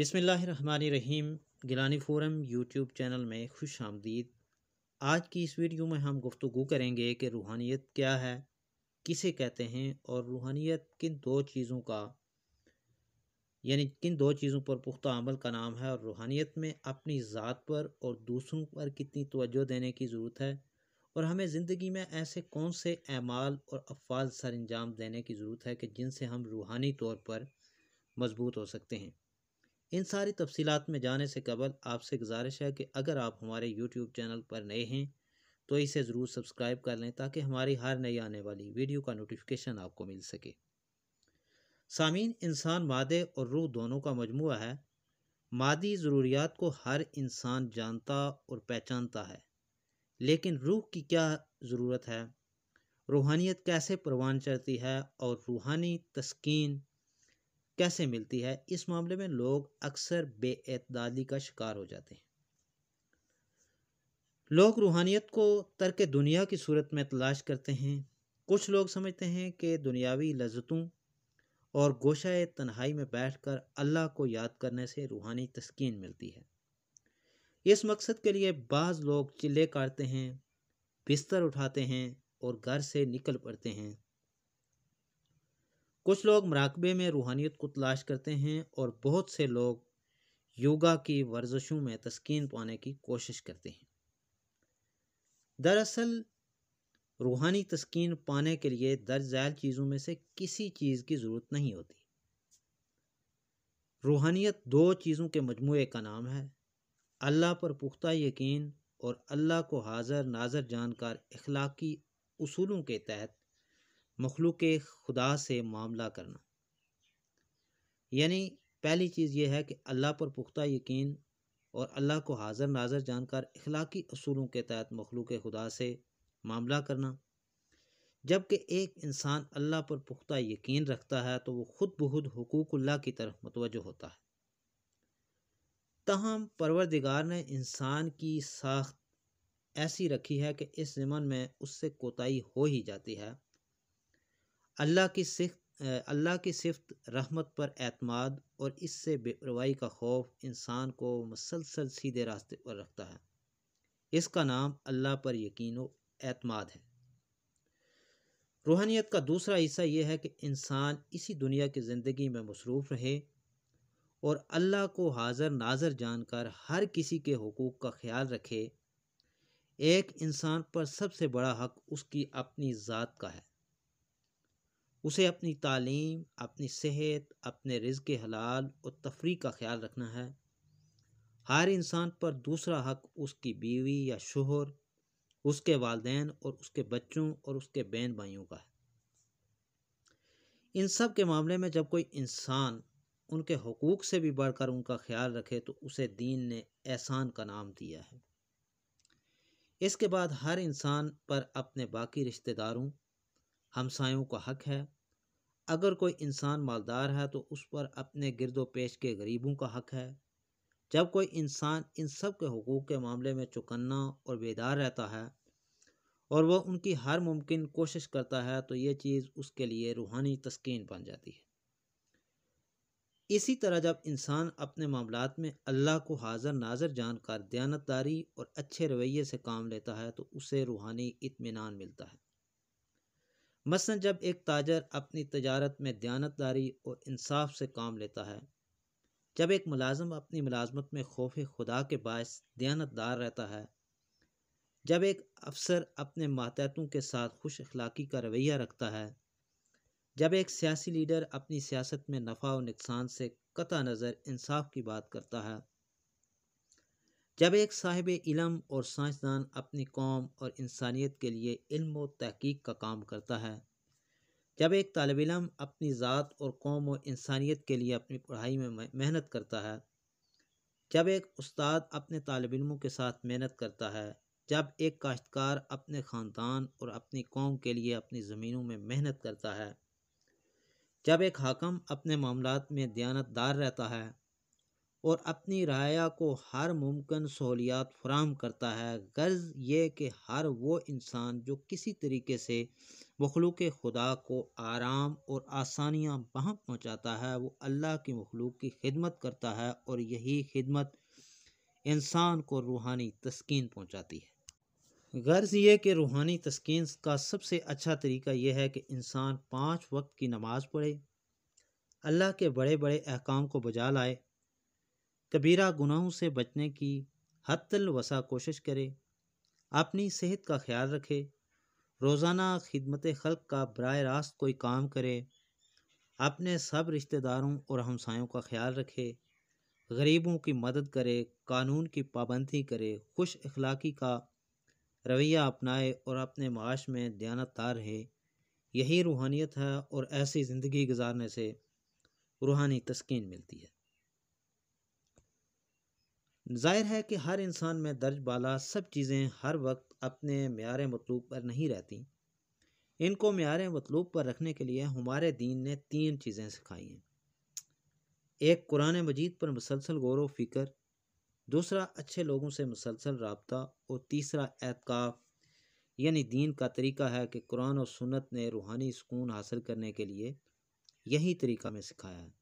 बिसमीम Gilani forum YouTube channel में खुश आमदीद आज की इस वीडियो में हम गुफ्तु करेंगे कि रूहानियत क्या है किसे कहते हैं और रूहानियत किन दो चीज़ों का यानी किन दो चीज़ों पर पुख्ता अमल का नाम है और रूहानियत में अपनी ज़ात पर और दूसरों पर कितनी तवज्जो देने की ज़रूरत है और हमें ज़िंदगी में ऐसे कौन से अमाल और अफवाल सर अंजाम देने की ज़रूरत है कि जिनसे हम रूहानी तौर पर मजबूत हो सकते हैं इन सारी तफसीत में जाने से कबल आपसे गुजारिश है कि अगर आप हमारे यूट्यूब चैनल पर नए हैं तो इसे ज़रूर सब्सक्राइब कर लें ताकि हमारी हर नई आने वाली वीडियो का नोटिफिकेशन आपको मिल सके सामीन इंसान मादे और रूह दोनों का मजमू है मादी ज़रूरियात को हर इंसान जानता और पहचानता है लेकिन रूह की क्या ज़रूरत है रूहानियत कैसे परवान चढ़ती है और रूहानी तस्किन कैसे मिलती है इस मामले में लोग अक्सर बेएतदाली का शिकार हो जाते हैं लोग रूहानियत को तर्क दुनिया की सूरत में तलाश करते हैं कुछ लोग समझते हैं कि दुनियावी लजतों और गोशाए तन्हाई में बैठकर अल्लाह को याद करने से रूहानी तस्कीन मिलती है इस मकसद के लिए बाज़ लोग चिल्ले काटते हैं बिस्तर उठाते हैं और घर से निकल पड़ते हैं कुछ लोग मराकबे में रूहानियत को तलाश करते हैं और बहुत से लोग योगा की वर्जिशों में तस्कीन पाने की कोशिश करते हैं दरअसल रूहानी तस्कीन पाने के लिए दर्ज झैल चीज़ों में से किसी चीज़ की ज़रूरत नहीं होती रूहानियत दो चीज़ों के मजमू का नाम है अल्लाह पर पुख्ता यकीन और अल्लाह को हाजर नाजर जानकार अखलाकी असूलों के तहत मखलूक खुदा से मामला करना यानी पहली चीज़ यह है कि अल्लाह पर पुख्ता यकीन और अल्लाह को हाजिर नाजर जानकर अखलाकी असूलों के तहत मखलूक खुदा से मामला करना जबकि एक इंसान अल्लाह पर पुख्ता यकीन रखता है तो वह खुद बखुद हकूक़ल्ला की तरफ मतवज होता है तहम परवरदिगार ने इंसान की साख ऐसी रखी है कि इस ज़मन में उससे कोताही हो ही जाती है अल्लाह की सिख अल्लाह की सिफत रहमत पर एतमाद और इससे बेपरवाही का खौफ इंसान को मसलसल सीधे रास्ते पर रखता है इसका नाम अल्लाह पर यकीन अतमाद एतमाद है रूहानियत का दूसरा हिस्सा यह है कि इंसान इसी दुनिया की ज़िंदगी में मसरूफ़ रहे और अल्लाह को हाजिर नाजर जानकर हर किसी के हकूक़ का ख्याल रखे एक इंसान पर सबसे बड़ा हक उसकी अपनी ज़ात का है उसे अपनी तालीम अपनी सेहत अपने रिज के हलाल और तफरी का ख्याल रखना है हर इंसान पर दूसरा हक उसकी बीवी या शोहर उसके वालदेन और उसके बच्चों और उसके बहन भाइयों का है इन सब के मामले में जब कोई इंसान उनके हकूक़ से भी बढ़कर उनका ख्याल रखे तो उसे दीन ने एहसान का नाम दिया है इसके बाद हर इंसान पर अपने बाकी रिश्तेदारों हमसायों का हक है अगर कोई इंसान मालदार है तो उस पर अपने गिरदो पेश के गरीबों का हक है जब कोई इंसान इन सब के हकूक़ के मामले में चुकन्ना और बेदार रहता है और वह उनकी हर मुमकिन कोशिश करता है तो ये चीज़ उसके लिए रूहानी तस्किन बन जाती है इसी तरह जब इंसान अपने मामलों में अल्लाह को हाजिर नाजर जानकर दयानतदारी और अच्छे रवैये से काम लेता है तो उसे रूहानी इतमान मिलता है मसल जब एक ताजर अपनी तजारत में दयानतदारी और इंसाफ से काम लेता है जब एक मुलाजम अपनी मुलाजमत में खौफ खुदा के बायस दयानतदार रहता है जब एक अफसर अपने मातहतों के साथ खुश अखलाक़ी का रवैया रखता है जब एक सियासी लीडर अपनी सियासत में नफ़ा और नुकसान से कता नज़र इंसाफ की बात करता है जब एक साहिब इलम और साइंसदान अपनी कौम और इंसानियत के लिए इल्म व तहकीक का काम करता है जब एक तालब इलम अपनी ज़ात और कौम व इंसानियत के लिए अपनी पढ़ाई में मेहनत करता है जब एक उस्ताद अपने तालब इलमों के साथ मेहनत करता है जब एक काश्तकार अपने ख़ानदान और अपनी कौम के लिए अपनी ज़मीनों में मेहनत करता है जब एक हाकम अपने मामला में दयानतदार रहता है और अपनी राया को हर मुमकिन सहूलियात फ्राहम करता है गर्ज यह कि हर वो इंसान जो किसी तरीके से मखलूक खुदा को आराम और आसानियाँ वहाँ पहुँचाता है वो अल्लाह की मखलूक की खिदमत करता है और यही खिदमत इंसान को रूहानी तस्किन पहुँचाती है गर्ज यह कि रूहानी तस्किन का सबसे अच्छा तरीका यह है कि इंसान पाँच वक्त की नमाज़ पढ़े अल्लाह के बड़े बड़े अहकाम को बजा लाए कबीरा गुनाहों से बचने की हतल वसा कोशिश करे अपनी सेहत का ख्याल रखे रोज़ाना खिदमत खल्क का बर रास्त कोई काम करे अपने सब रिश्तेदारों और हमसायों का ख्याल रखे गरीबों की मदद करे कानून की पाबंदी करे खुश अखलाक़ी का रवैया अपनाए और अपने माश में तार रहे यही रूहानियत है और ऐसी ज़िंदगी गुजारने से रूहानी तस्किन मिलती है जाहिर है कि हर इंसान में दर्ज बाला सब चीज़ें हर वक्त अपने मैार मतलूब पर नहीं रहती इनको मैार मतलूब पर रखने के लिए हमारे दीन ने तीन चीज़ें सिखाई हैं एक कुरान मजीद पर मुसलसल गौर व फिक्र दूसरा अच्छे लोगों से मुसलसल रबता और तीसरा एतकाफ़ यानी दीन का तरीका है कि कुरान और सुनत ने रूहानी सुकून हासिल करने के लिए यही तरीका में सिखाया है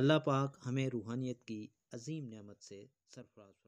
अल्लाह पाक हमें रूहानियत की अज़ीम नमत से सरफराज़